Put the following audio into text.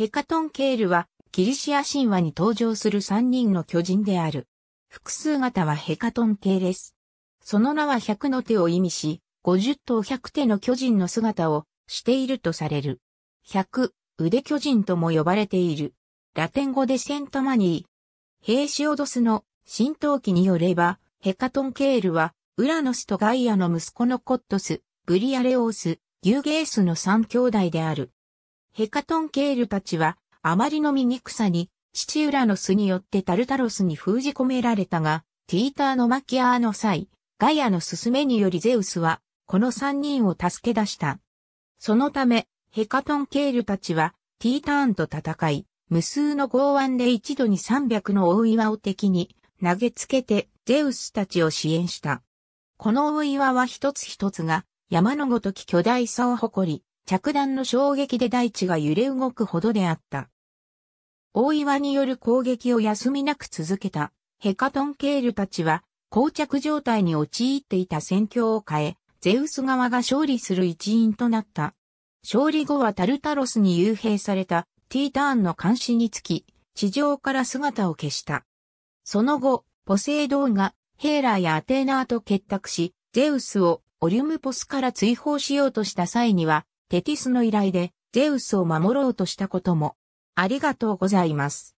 ヘカトンケールはギリシア神話に登場する三人の巨人である。複数型はヘカトン系です。その名は百の手を意味し、五十頭百手の巨人の姿をしているとされる。百、腕巨人とも呼ばれている。ラテン語でセントマニー。ヘーシオドスの神闘記によれば、ヘカトンケールは、ウラノスとガイアの息子のコットス、ブリアレオース、ギューゲースの三兄弟である。ヘカトンケールたちは、あまりの醜さに、父浦の巣によってタルタロスに封じ込められたが、ティーターのマキアーの際、ガイアの勧めによりゼウスは、この三人を助け出した。そのため、ヘカトンケールたちは、ティーターンと戦い、無数の剛腕で一度に三百の大岩を敵に投げつけてゼウスたちを支援した。この大岩は一つ一つが山のごとき巨大さを誇り、着弾の衝撃で大地が揺れ動くほどであった。大岩による攻撃を休みなく続けたヘカトンケールたちは、膠着状態に陥っていた戦況を変え、ゼウス側が勝利する一因となった。勝利後はタルタロスに幽閉されたティーターンの監視につき、地上から姿を消した。その後、ポセイドンがヘーラーやアテーナーと結託し、ゼウスをオリュムポスから追放しようとした際には、テティスの依頼でゼウスを守ろうとしたことも。ありがとうございます。